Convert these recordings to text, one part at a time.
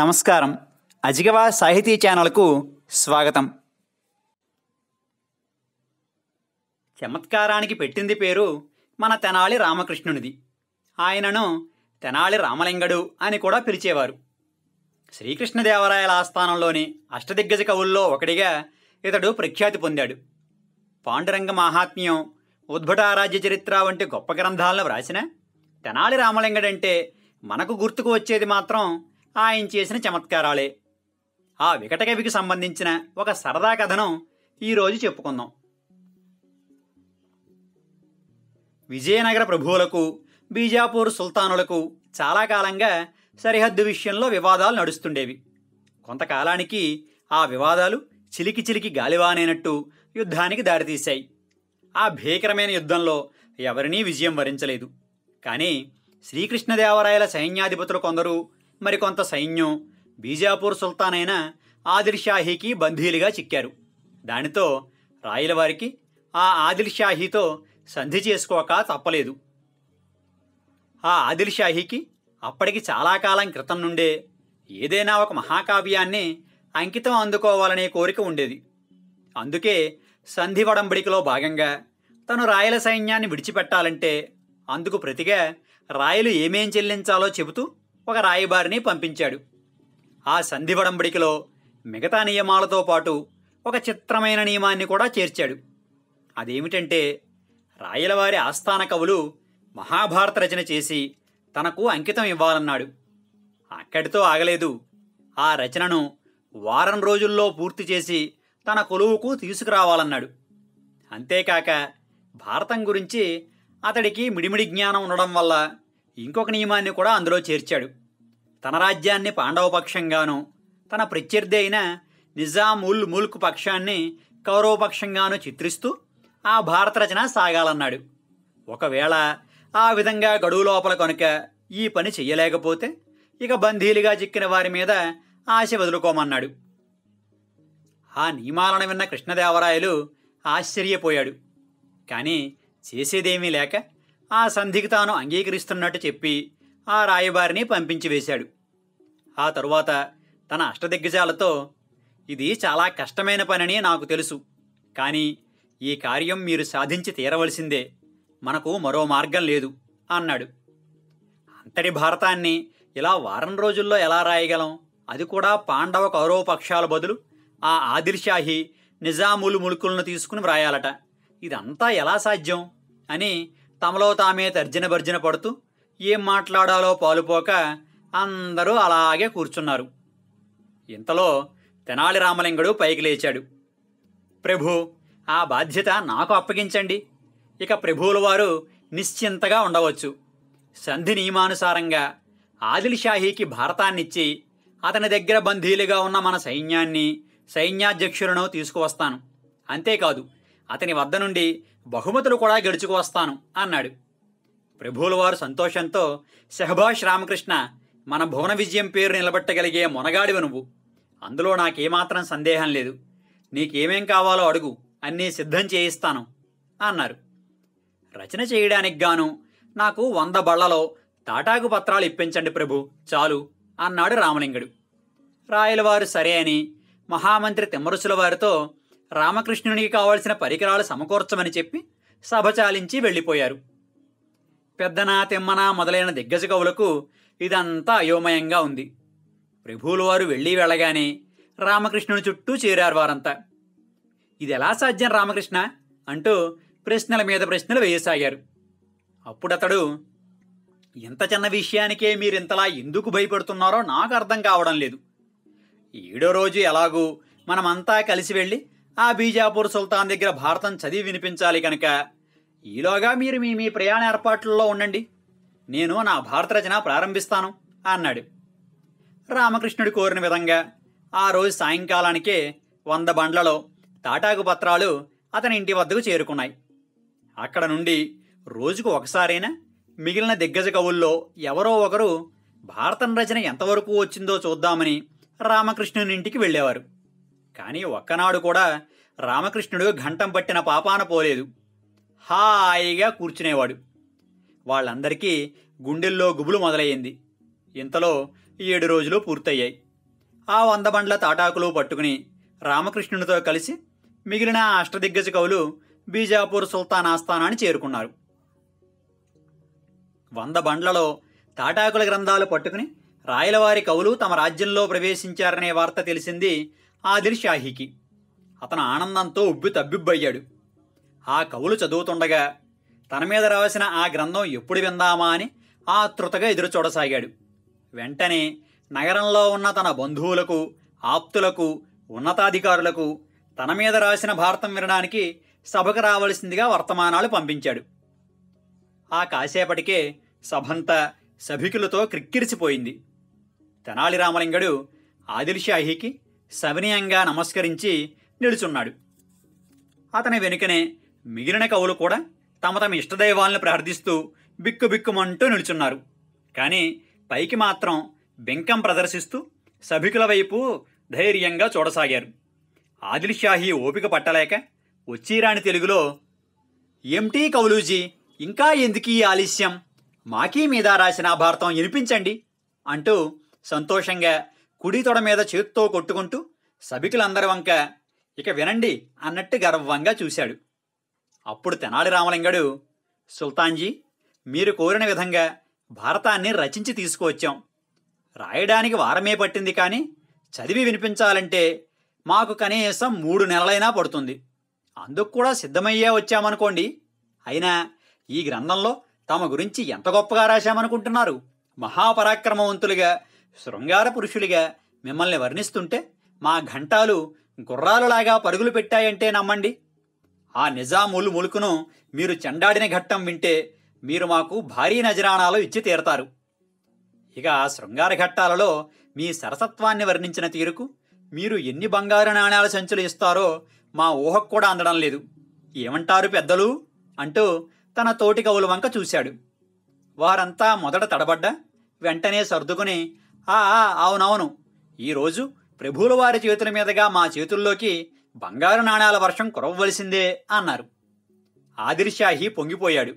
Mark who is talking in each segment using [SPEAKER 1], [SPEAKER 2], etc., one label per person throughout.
[SPEAKER 1] నమస్కారం అజిగవా సాహితీ ఛానల్కు స్వాగతం చమత్కారానికి పెట్టింది పేరు మన తెనాలి రామకృష్ణునిది ఆయనను తెనాలి రామలింగడు అని కూడా పిలిచేవారు శ్రీకృష్ణదేవరాయల ఆస్థానంలోని అష్టదిగ్గజ కవుల్లో ఒకటిగా ఇతడు ప్రఖ్యాతి పొందాడు పాండురంగ మహాత్మ్యం ఉద్భటారాజ్య చరిత్ర వంటి గొప్ప గ్రంథాలను వ్రాసిన తెనాలి రామలింగడంటే మనకు గుర్తుకు వచ్చేది మాత్రం ఆయన చేసిన చమత్కారాలే ఆ వికటకవికి సంబంధించిన ఒక సరదా కథనం ఈరోజు చెప్పుకుందాం విజయనగర ప్రభువులకు బీజాపూర్ సుల్తానులకు చాలా కాలంగా సరిహద్దు విషయంలో వివాదాలు నడుస్తుండేవి కొంతకాలానికి ఆ వివాదాలు చిలికి చిలికి గాలివానేనట్టు యుద్ధానికి దారితీశాయి ఆ భీకరమైన యుద్ధంలో ఎవరినీ విజయం వరించలేదు కానీ శ్రీకృష్ణదేవరాయల సైన్యాధిపతులు కొందరు మరికొంత సైన్యం బీజాపూర్ సుల్తాన్ అయిన ఆదిల్షాహీకి బంధీలుగా చిక్కారు దానితో రాయలవారికి ఆ ఆదిల్షాహీతో సంధి చేసుకోక తప్పలేదు ఆ ఆదిల్షాహీకి అప్పటికి చాలా కాలం క్రితం నుండే ఏదైనా ఒక మహాకావ్యాన్ని అంకితం అందుకోవాలనే కోరిక ఉండేది అందుకే సంధి వడంబడికలో భాగంగా తను రాయల సైన్యాన్ని విడిచిపెట్టాలంటే అందుకు ప్రతిగా రాయలు ఏమేం చెల్లించాలో చెబుతూ ఒక రాయబారిని పంపించాడు ఆ సంధి వడంబడికలో మిగతా నియమాలతో పాటు ఒక చిత్రమైన నియమాన్ని కూడా చేర్చాడు అదేమిటంటే రాయలవారి ఆస్థాన కవులు మహాభారత రచన చేసి తనకు అంకితం ఇవ్వాలన్నాడు అక్కడితో ఆగలేదు ఆ రచనను వారం రోజుల్లో పూర్తి చేసి తన కొలువుకు తీసుకురావాలన్నాడు అంతేకాక భారతం గురించి అతడికి మిడిమిడి జ్ఞానం ఉండడం వల్ల ఇంకొక నియమాన్ని కూడా అందులో చేర్చాడు తన రాజ్యాన్ని పాండవ పక్షంగానూ తన ప్రత్యర్థి అయిన నిజాముల్ ముల్క్ పక్షాన్ని కౌరవ చిత్రిస్తూ ఆ భారత రచన సాగాలన్నాడు ఒకవేళ ఆ విధంగా గడువు లోపల కనుక ఈ పని చెయ్యలేకపోతే ఇక బంధీలుగా చిక్కిన వారి మీద ఆశ వదులుకోమన్నాడు ఆ నియమాలను విన్న కృష్ణదేవరాయలు ఆశ్చర్యపోయాడు కానీ చేసేదేమీ లేక ఆ సంధికి తాను అంగీకరిస్తున్నట్టు చెప్పి ఆ రాయబారిని పంపించి వేశాడు ఆ తరువాత తన అష్టదిగ్గజాలతో ఇది చాలా కష్టమైన పనని నాకు తెలుసు కానీ ఈ కార్యం మీరు సాధించి తీరవలసిందే మనకు మరో మార్గం లేదు అన్నాడు అంతటి భారతాన్ని ఇలా వారం రోజుల్లో ఎలా రాయగలం అది కూడా పాండవ కౌరవ పక్షాల బదులు ఆ ఆదిర్షాహి నిజాములు ములుకులను తీసుకుని వ్రాయాలట ఇదంతా ఎలా సాధ్యం అని తమలో తామే తర్జన భర్జన పడుతూ ఏం మాట్లాడాలో పాలుపోక అందరూ అలాగే కూర్చున్నారు ఇంతలో తెనాలి రామలింగుడు పైకి లేచాడు ప్రభు ఆ బాధ్యత నాకు అప్పగించండి ఇక ప్రభువుల వారు నిశ్చింతగా ఉండవచ్చు సంధి నియమానుసారంగా ఆదిల్షాహీకి భారతాన్నిచ్చి అతని దగ్గర బంధీలుగా ఉన్న మన సైన్యాన్ని సైన్యాధ్యక్షులను తీసుకువస్తాను అంతేకాదు అతని వద్ద నుండి బహుమతులు కూడా వస్తాను అన్నాడు ప్రభువులవారు సంతోషంతో సెహబాష్ రామకృష్ణ మన భువన విజయం పేరు నిలబెట్టగలిగే మొనగాడివి నువ్వు అందులో నాకేమాత్రం సందేహం లేదు నీకేమేం కావాలో అడుగు అన్నీ సిద్ధం చేయిస్తాను అన్నారు రచన చేయడానికి గాను నాకు వంద బళ్లలో తాటాకు పత్రాలు ఇప్పించండి ప్రభు చాలు అన్నాడు రామలింగుడు రాయలవారు సరే అని మహామంత్రి తిమ్మరుసుల వారితో రామకృష్ణునికి కావలసిన పరికరాలు సమకూర్చమని చెప్పి సభ చాలించి వెళ్ళిపోయారు పెద్దనా తిమ్మన మొదలైన దిగ్గజ కవులకు ఇదంతా అయోమయంగా ఉంది ప్రభువుల వారు వెళ్ళి వెళ్ళగానే రామకృష్ణుని చుట్టూ చేరారు వారంతా ఇది ఎలా సాధ్యం రామకృష్ణ అంటూ ప్రశ్నల మీద ప్రశ్నలు వేయసాగారు అప్పుడతడు ఇంత చిన్న విషయానికే మీరింతలా ఎందుకు భయపడుతున్నారో నాకు అర్థం కావడం లేదు ఏడో రోజు ఎలాగూ మనమంతా కలిసి వెళ్ళి ఆ బీజాపూర్ సుల్తాన్ దగ్గర భారతం చదివి వినిపించాలి కనుక ఈలోగా మీరు మీ మీ ప్రయాణ ఏర్పాట్లలో ఉండండి నేను నా భారత రచన ప్రారంభిస్తాను అన్నాడు రామకృష్ణుడు కోరిన విధంగా ఆ రోజు సాయంకాలానికే వంద బండ్లలో తాటాకు పత్రాలు అతని ఇంటి వద్దకు చేరుకున్నాయి అక్కడ నుండి రోజుకు ఒకసారైనా మిగిలిన దిగ్గజ కవుల్లో ఎవరో ఒకరు భారతం రచన ఎంతవరకు వచ్చిందో చూద్దామని రామకృష్ణుని ఇంటికి వెళ్ళేవారు కానీ ఒక్కనాడు కూడా రామకృష్ణుడు ఘంటం పట్టిన పాపాన పోలేదు హాయిగా కూర్చునేవాడు వాళ్ళందరికీ గుండెల్లో గుబులు మొదలయ్యింది ఇంతలో ఏడు రోజులు పూర్తయ్యాయి ఆ వంద బండ్ల తాటాకులు పట్టుకుని రామకృష్ణునితో కలిసి మిగిలిన అష్టదిగ్గజ కవులు బీజాపూర్ సుల్తాన్ ఆస్థానాన్ని చేరుకున్నారు వంద బండ్లలో తాటాకుల గ్రంథాలు పట్టుకుని రాయలవారి కవులు తమ రాజ్యంలో ప్రవేశించారనే వార్త తెలిసింది ఆదిల్ షాహీకి అతను ఆనందంతో ఉబ్బి తబ్బిబ్బయ్యాడు ఆ కవులు చదువుతుండగా తన మీద రాసిన ఆ గ్రంథం ఎప్పుడు విందామా అని ఆతృతగా ఎదురుచూడసాగాడు వెంటనే నగరంలో ఉన్న తన బంధువులకు ఆప్తులకు ఉన్నతాధికారులకు తన మీద రాసిన భారతం వినడానికి సభకు రావలసిందిగా వర్తమానాలు పంపించాడు ఆ కాసేపటికే సభంతా సభికులతో క్రిక్కిరిచిపోయింది తెనాలి రామలింగడు ఆదిల్షాహీకి సవినయంగా నమస్కరించి నిలుచున్నాడు అతని వెనుకనే మిగిలిన కవులు కూడా తమ తమ ఇష్టదైవాలను ప్రార్థిస్తూ బిక్కుబిక్కుమంటూ నిలుచున్నారు కానీ పైకి మాత్రం బెంకం ప్రదర్శిస్తూ సభికుల వైపు ధైర్యంగా చూడసాగారు షాహి ఓపిక పట్టలేక వచ్చిరాని తెలుగులో ఎంటీ కౌలూజీ ఇంకా ఎందుకు ఈ ఆలస్యం మాకీ మీద రాసిన భారతం వినిపించండి అంటూ సంతోషంగా కుడి తొడ మీద చేత్తో కొట్టుకుంటూ సభికులందరి వంక ఇక వినండి అన్నట్టు గర్వంగా చూశాడు అప్పుడు తెనాలి రామలింగడు సుల్తాన్జీ మీరు కోరిన విధంగా భారతాన్ని రచించి తీసుకువచ్చాం రాయడానికి వారమే పట్టింది కానీ చదివి వినిపించాలంటే మాకు కనీసం మూడు నెలలైనా పడుతుంది అందుకు కూడా సిద్ధమయ్యే వచ్చామనుకోండి అయినా ఈ గ్రంథంలో తమ గురించి ఎంత గొప్పగా రాశామనుకుంటున్నారు మహాపరాక్రమవంతులుగా శృంగార పురుషులుగా మిమ్మల్ని వర్ణిస్తుంటే మా ఘంటాలు గుర్రాలలాగా పరుగులు పెట్టాయంటే నమ్మండి ఆ నిజాములు ములుకును మీరు చెండాడిన ఘట్టం వింటే మీరు మాకు భారీ నజరాణాలు ఇచ్చి తీరతారు ఇక ఆ శృంగార ఘట్టాలలో మీ సరసత్వాన్ని వర్ణించిన తీరుకు మీరు ఎన్ని బంగారు నాణ్యాల సంచులు ఇస్తారో మా ఊహకు కూడా అందడం లేదు ఏమంటారు పెద్దలు అంటూ తన తోటి కవులు వంక చూశాడు వారంతా మొదట తడబడ్డ వెంటనే సర్దుకుని అవునవును ఈరోజు ప్రభువుల వారి చేతుల మీదుగా మా చేతుల్లోకి బంగారు నాణాల వర్షం కురవ్వలసిందే అన్నారు ఆదిర్షాహి పొంగిపోయాడు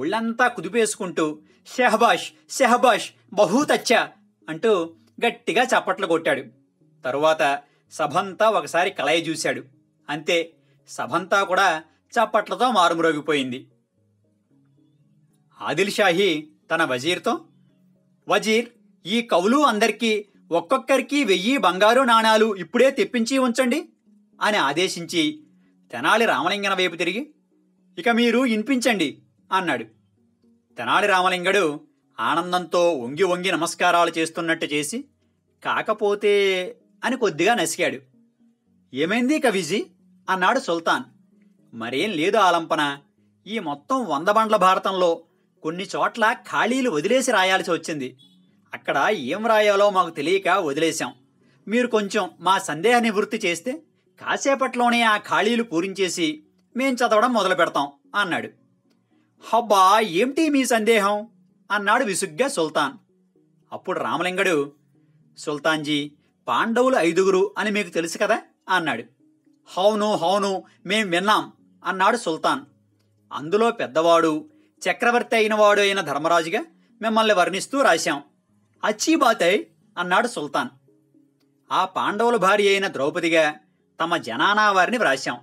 [SPEAKER 1] ఒళ్ళంతా కుదిపేసుకుంటూ షెహబాష్ షెహబాష్ బహూతచ్చ అంటూ గట్టిగా చప్పట్లు కొట్టాడు తరువాత సభంతా ఒకసారి కలయి చూశాడు అంతే సభంతా కూడా చప్పట్లతో మారుమ్రోగిపోయింది ఆదిల్షాహి తన వజీర్తో వజీర్ ఈ కవులు అందరికీ ఒక్కొక్కరికి వెయ్యి బంగారు నాణాలు ఇప్పుడే తెప్పించి ఉంచండి అని ఆదేశించి తెనాలి రామలింగన వైపు తిరిగి ఇక మీరు వినిపించండి అన్నాడు తెనాలి రామలింగడు ఆనందంతో వంగి వంగి నమస్కారాలు చేస్తున్నట్టు చేసి కాకపోతే అని కొద్దిగా నసికాడు ఏమైంది కవిజీ అన్నాడు సుల్తాన్ మరేం లేదు ఆలంపన ఈ మొత్తం వంద బండ్ల భారతంలో కొన్ని చోట్ల ఖాళీలు వదిలేసి రాయాల్సి వచ్చింది అక్కడ ఏం రాయాలో మాకు తెలియక వదిలేశాం మీరు కొంచెం మా సందేహ నివృత్తి చేస్తే కాసేపట్లోనే ఆ ఖాళీలు పూరించేసి మేం చదవడం మొదలు పెడతాం అన్నాడు హబ్బా ఏమిటి మీ సందేహం అన్నాడు విసుగ్గా సుల్తాన్ అప్పుడు రామలింగడు సుల్తాన్జీ పాండవులు ఐదుగురు అని మీకు తెలుసు కదా అన్నాడు హౌను హౌను మేం విన్నాం అన్నాడు సుల్తాన్ అందులో పెద్దవాడు చక్రవర్తి అయినవాడు అయిన ధర్మరాజుగా మిమ్మల్ని వర్ణిస్తూ రాశాం బాతయ్ అన్నాడు సుల్తాన్ ఆ పాండవుల భార్య అయిన ద్రౌపదిగా తమ జనానా వారిని వ్రాశాం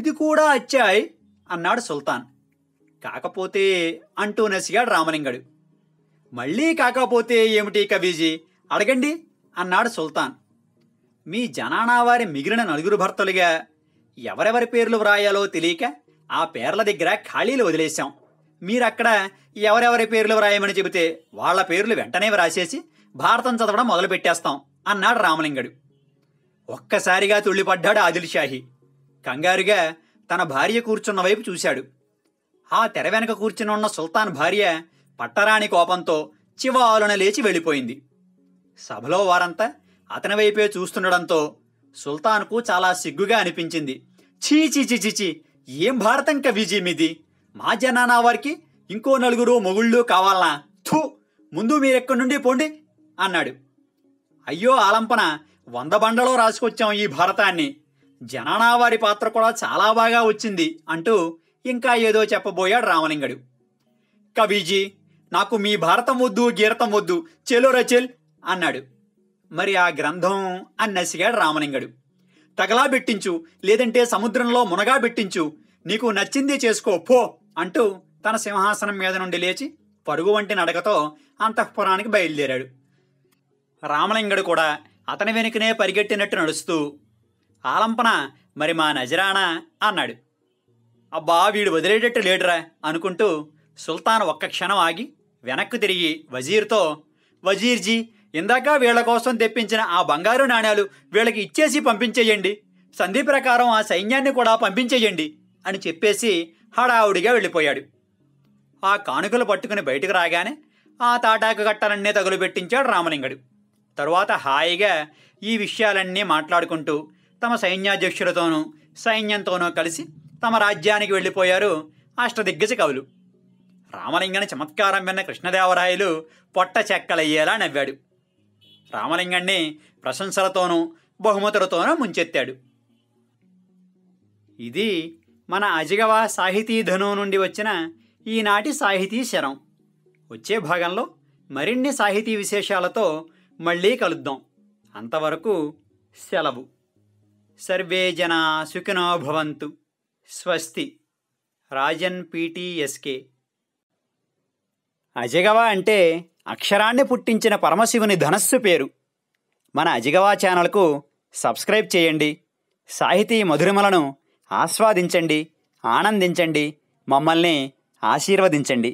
[SPEAKER 1] ఇది కూడా అచ్చాయ్ అన్నాడు సుల్తాన్ కాకపోతే అంటూ నసిగాడు రామలింగడు మళ్ళీ కాకపోతే ఏమిటి కవీజీ అడగండి అన్నాడు సుల్తాన్ మీ జనానా వారి మిగిలిన నలుగురు భర్తలుగా ఎవరెవరి పేర్లు వ్రాయాలో తెలియక ఆ పేర్ల దగ్గర ఖాళీలు వదిలేశాం మీరు అక్కడ ఎవరెవరి పేర్లు వ్రాయమని చెబితే వాళ్ళ పేర్లు వెంటనే వ్రాసేసి భారతం చదవడం మొదలు పెట్టేస్తాం అన్నాడు రామలింగడు ఒక్కసారిగా తుళ్ళిపడ్డాడు ఆదిల్షాహి కంగారుగా తన భార్య కూర్చున్న వైపు చూశాడు ఆ తెర వెనక కూర్చుని ఉన్న సుల్తాన్ భార్య పట్టరాణి కోపంతో చివాలున లేచి వెళ్ళిపోయింది సభలో వారంతా అతని వైపే చూస్తుండడంతో సుల్తాన్కు చాలా సిగ్గుగా అనిపించింది చీచి చీ చీ ఏం భారతం మీది మా జనానా వారికి ఇంకో నలుగురు మొగుళ్ళు కావాలనా థూ ముందు మీరెక్కడి నుండి పోండి అన్నాడు అయ్యో ఆలంపన వంద బండలో రాసుకొచ్చాం ఈ భారతాన్ని జనానా వారి పాత్ర కూడా చాలా బాగా వచ్చింది అంటూ ఇంకా ఏదో చెప్పబోయాడు రామలింగడు కవీజీ నాకు మీ భారతం వద్దు గీరతం వద్దు చెలో రచెల్ అన్నాడు మరి ఆ గ్రంథం అని నసిగాడు రామలింగడు తగలా పెట్టించు లేదంటే సముద్రంలో మునగా పెట్టించు నీకు నచ్చింది చేసుకో పో అంటూ తన సింహాసనం మీద నుండి లేచి పరుగు వంటి నడకతో అంతఃపురానికి బయలుదేరాడు రామలింగడు కూడా అతని వెనుకనే పరిగెట్టినట్టు నడుస్తూ ఆలంపన మరి మా నజరానా అన్నాడు అబ్బా వీడు వదిలేటట్టు లేడురా అనుకుంటూ సుల్తాన్ ఒక్క క్షణం ఆగి వెనక్కు తిరిగి వజీర్తో వజీర్జీ ఇందాక వీళ్ల కోసం తెప్పించిన ఆ బంగారు నాణ్యాలు వీళ్ళకి ఇచ్చేసి పంపించేయండి సంధి ప్రకారం ఆ సైన్యాన్ని కూడా పంపించేయండి అని చెప్పేసి హడావుడిగా వెళ్ళిపోయాడు ఆ కానుకలు పట్టుకుని బయటకు రాగానే ఆ తాటాకు కట్టలన్నీ తగులుపెట్టించాడు రామలింగడు తరువాత హాయిగా ఈ విషయాలన్నీ మాట్లాడుకుంటూ తమ సైన్యాధ్యక్షులతోనూ సైన్యంతోనూ కలిసి తమ రాజ్యానికి వెళ్ళిపోయారు అష్టదిగ్గజ కవులు రామలింగని చమత్కారం విన్న కృష్ణదేవరాయలు పొట్ట చెక్కలయ్యేలా నవ్వాడు రామలింగణ్ణి ప్రశంసలతోనూ బహుమతులతోనూ ముంచెత్తాడు ఇది మన అజగవ సాహితీ ధనువు నుండి వచ్చిన ఈనాటి సాహితీ శరం వచ్చే భాగంలో మరిన్ని సాహితీ విశేషాలతో మళ్ళీ కలుద్దాం అంతవరకు సెలవు సర్వే జనా సుఖినోభవంతు స్వస్తి రాజన్ పీటీఎస్కే అజగవ అంటే అక్షరాన్ని పుట్టించిన పరమశివుని ధనస్సు పేరు మన అజగవా ఛానల్కు సబ్స్క్రైబ్ చేయండి సాహితీ మధురిమలను ఆస్వాదించండి ఆనందించండి మమ్మల్ని ఆశీర్వదించండి